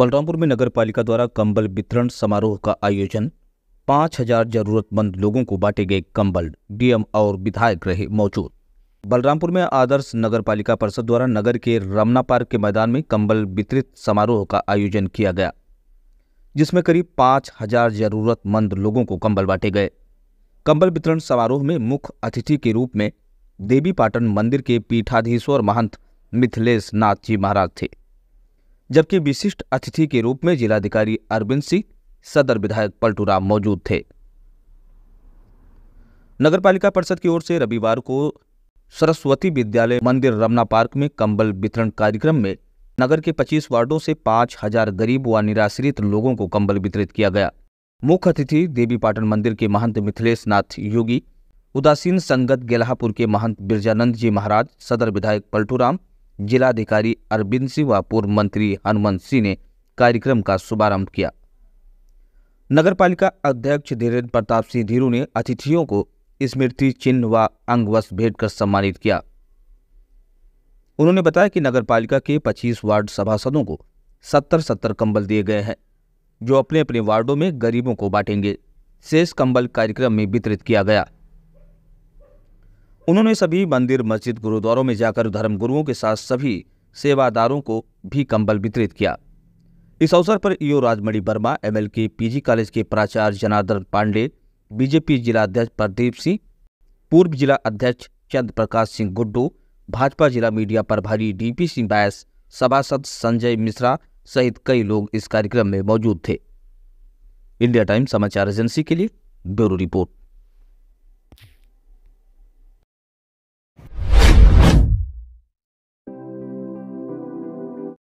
बलरामपुर में नगर पालिका द्वारा कंबल वितरण समारोह का आयोजन पांच हजार जरूरतमंद लोगों को बांटे गए कंबल डीएम और विधायक रहे मौजूद बलरामपुर में आदर्श नगर पालिका परिषद द्वारा नगर के रमना पार्क के मैदान में कंबल वितरित समारोह का आयोजन किया गया जिसमें करीब पांच हजार जरूरतमंद लोगों को कंबल बांटे गए कंबल वितरण समारोह में मुख्य अतिथि के रूप में देवी पाटन मंदिर के पीठाधीश्वर महंत मिथिलेश नाथ जी महाराज थे जबकि विशिष्ट अतिथि के रूप में जिलाधिकारी अरविंद सिंह सदर विधायक पलटूराम मौजूद थे नगरपालिका परिषद की ओर से रविवार को सरस्वती विद्यालय मंदिर रमना पार्क में कंबल वितरण कार्यक्रम में नगर के 25 वार्डों से 5000 गरीब व निराश्रित लोगों को कंबल वितरित किया गया मुख्य अतिथि देवी पाटन मंदिर के महंत मिथिलेश नाथ योगी उदासीन संगत गेलहापुर के महंत बिरजानंद जी महाराज सदर विधायक पलटूराम जिलाधिकारी अरविंद सिंह व पूर्व मंत्री हनुमंत सिंह ने कार्यक्रम का शुभारंभ किया नगरपालिका अध्यक्ष धीरेन्द्र प्रताप सिंह धीरू ने अतिथियों को स्मृति चिन्ह व अंगवस्त्र भेंट कर सम्मानित किया उन्होंने बताया कि नगरपालिका के 25 वार्ड सभासदों को सत्तर सत्तर कंबल दिए गए हैं जो अपने अपने वार्डों में गरीबों को बांटेंगे शेष कंबल कार्यक्रम में वितरित किया गया उन्होंने सभी मंदिर मस्जिद गुरुद्वारों में जाकर धर्मगुरुओं के साथ सभी सेवादारों को भी कंबल वितरित किया इस अवसर पर EO Rajmani Verma ML K PG college के प्राचार्य जनार्दन पांडे बीजेपी जिला अध्यक्ष प्रदीप सिंह पूर्व जिला अध्यक्ष चंद्र प्रकाश सिंह गुड्डू भाजपा जिला मीडिया प्रभारी डीपी सिंह बैस सभासद संजय मिश्रा सहित कई लोग इस कार्यक्रम में मौजूद थे इंडिया टाइम्स समाचार एजेंसी के लिए ब्यूरो रिपोर्ट